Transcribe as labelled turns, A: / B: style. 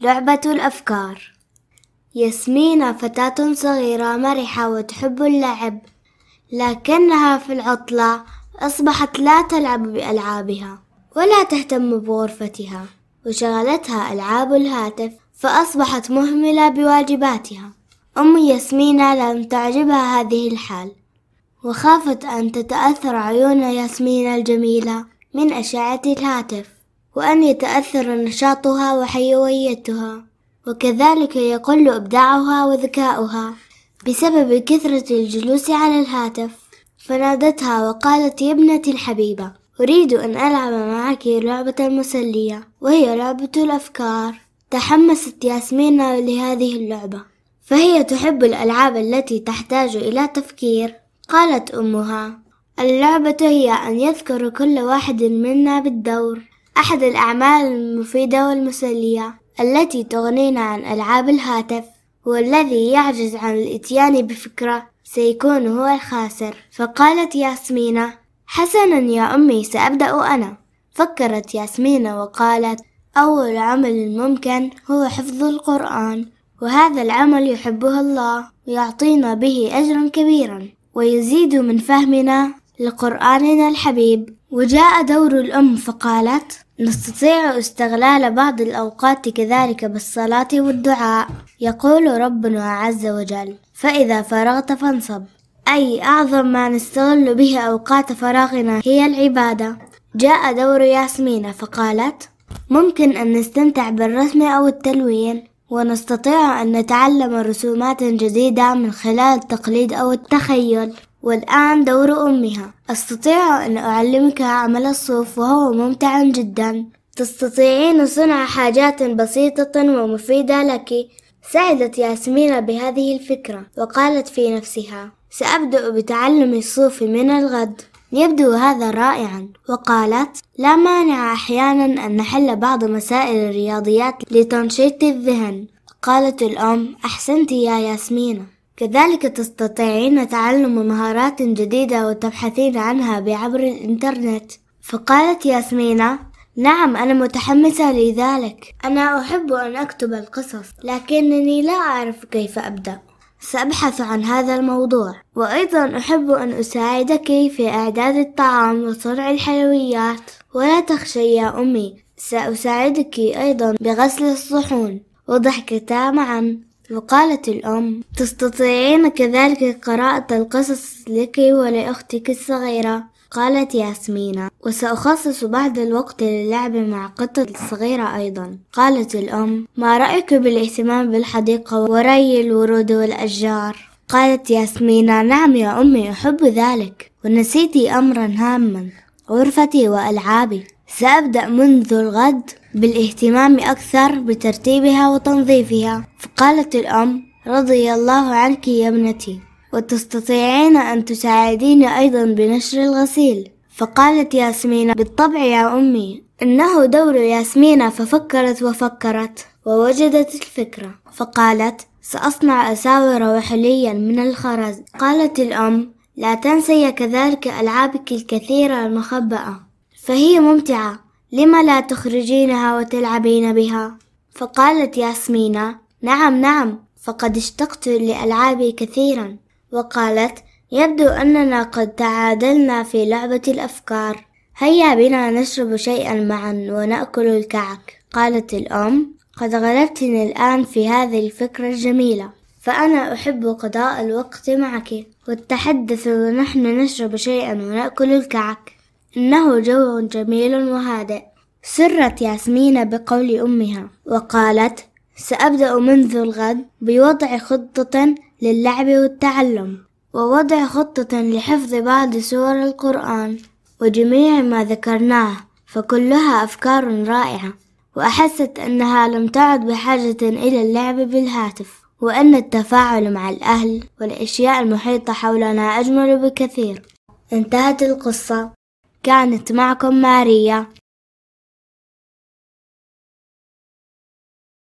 A: لعبة الأفكار ياسمينة فتاة صغيرة مرحة وتحب اللعب لكنها في العطلة أصبحت لا تلعب بألعابها ولا تهتم بغرفتها وشغلتها ألعاب الهاتف فأصبحت مهملة بواجباتها أم ياسمينة لم تعجبها هذه الحال وخافت أن تتأثر عيون ياسمينة الجميلة من أشعة الهاتف وأن يتأثر نشاطها وحيويتها وكذلك يقل إبداعها وذكاؤها بسبب كثرة الجلوس على الهاتف فنادتها وقالت يا ابنتي الحبيبة أريد أن ألعب معك لعبة مسلية وهي لعبة الأفكار تحمست ياسمين لهذه اللعبة فهي تحب الألعاب التي تحتاج إلى تفكير قالت أمها اللعبة هي أن يذكر كل واحد منا بالدور أحد الأعمال المفيدة والمسلية التي تغنينا عن ألعاب الهاتف والذي يعجز عن الإتيان بفكرة سيكون هو الخاسر فقالت ياسمينة حسنا يا أمي سأبدأ أنا فكرت ياسمينة وقالت أول عمل ممكن هو حفظ القرآن وهذا العمل يحبه الله ويعطينا به أجرا كبيرا ويزيد من فهمنا لقرآننا الحبيب وجاء دور الأم فقالت نستطيع استغلال بعض الأوقات كذلك بالصلاة والدعاء يقول ربنا عز وجل فإذا فرغت فانصب أي أعظم ما نستغل به أوقات فراغنا هي العبادة جاء دور ياسمين فقالت ممكن أن نستمتع بالرسم أو التلوين ونستطيع أن نتعلم رسومات جديدة من خلال التقليد أو التخيل والآن دور أمها أستطيع أن أعلمك عمل الصوف وهو ممتع جدا تستطيعين صنع حاجات بسيطة ومفيدة لك سعدت ياسمين بهذه الفكرة وقالت في نفسها سأبدأ بتعلم الصوف من الغد يبدو هذا رائعا وقالت لا مانع أحيانا أن نحل بعض مسائل الرياضيات لتنشيط الذهن قالت الأم أحسنت يا ياسمينة كذلك تستطيعين تعلم مهارات جديدة وتبحثين عنها بعبر الإنترنت فقالت ياسمينة نعم أنا متحمسة لذلك أنا أحب أن أكتب القصص لكنني لا أعرف كيف أبدأ سأبحث عن هذا الموضوع وأيضا أحب أن أساعدك في إعداد الطعام وصنع الحلويات ولا تخشي يا أمي سأساعدك أيضا بغسل الصحون وضحكتا معا وقالت الأم تستطيعين كذلك قراءة القصص لك ولأختك الصغيرة قالت ياسمينة وسأخصص بعض الوقت للعب مع قطتي الصغيرة أيضا قالت الأم ما رأيك بالاهتمام بالحديقة وري الورود والأشجار قالت ياسمينة نعم يا أمي أحب ذلك ونسيتي أمرا هاما غرفتي وألعابي سأبدأ منذ الغد بالاهتمام أكثر بترتيبها وتنظيفها فقالت الأم رضي الله عنك يا ابنتي وتستطيعين أن تساعديني أيضا بنشر الغسيل فقالت ياسمين بالطبع يا أمي إنه دور ياسمين ففكرت وفكرت ووجدت الفكرة فقالت سأصنع أساور وحليا من الخرز قالت الأم لا تنسي كذلك ألعابك الكثيرة المخبأة فهي ممتعة لم لا تخرجينها وتلعبين بها فقالت ياسمينة نعم نعم فقد اشتقت لألعابي كثيرا وقالت يبدو أننا قد تعادلنا في لعبة الأفكار هيا بنا نشرب شيئا معا ونأكل الكعك قالت الأم قد غلبتني الآن في هذه الفكرة الجميلة فأنا أحب قضاء الوقت معك والتحدث ونحن نشرب شيئا ونأكل الكعك إنه جو جميل وهادئ سرت ياسمين بقول أمها وقالت سأبدأ منذ الغد بوضع خطة للعب والتعلم ووضع خطة لحفظ بعض سور القرآن وجميع ما ذكرناه فكلها أفكار رائعة وأحست أنها لم تعد بحاجة إلى اللعب بالهاتف وأن التفاعل مع الأهل والأشياء المحيطة حولنا أجمل بكثير انتهت القصة كانت معكم ماريا